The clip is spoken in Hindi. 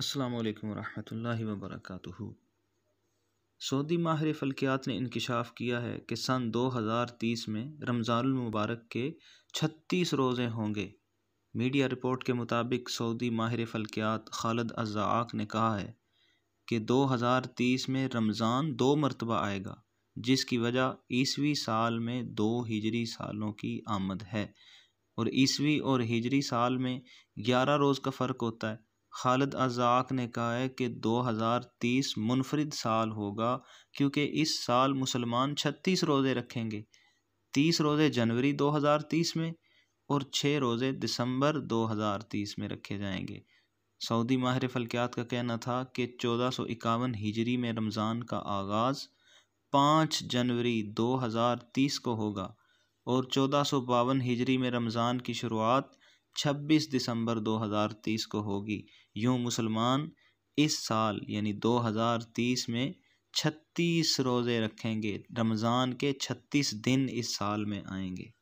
अस्सलाम वालेकुम रहमतुल्लाहि व बरकातुहू सऊदी माहिर फल्कियात ने इंकशाफ किया है कि सन दो हज़ार तीस में रमज़ानमबारक के छत्तीस रोज़े होंगे मीडिया रिपोर्ट के मुताबिक सऊदी माहिर फल्कियात खालद अजाक ने कहा है कि दो हज़ार तीस में रमज़ान दो मरतबा आएगा जिसकी वजह ईसवी साल में दो हिजरी सालों की आमद है और ईसवी और हिजरी साल में ग्यारह रोज़ का फ़र्क होता है खालद अज़ाक ने कहा है कि 2030 मुनफरद साल होगा क्योंकि इस साल मुसलमान छत्तीस रोज़े रखेंगे तीस रोज़े जनवरी दो हज़ार तीस में और छः रोज़े दिसंबर दो हज़ार तीस में रखे जाएंगे सऊदी माहिर फलकियात का कहना था कि चौदह सौ इक्यावन हिजरी में रमज़ान का आगाज़ पाँच जनवरी दो हज़ार तीस को होगा और चौदह सौ बावन हिजरी में रमज़ान की शुरुआत छब्बीस दिसंबर दो हज़ार तीस को होगी यूँ मुसलमान इस साल यानी दो हज़ार तीस में छत्तीस रोज़े रखेंगे रमज़ान के छत्तीस दिन इस साल में आएंगे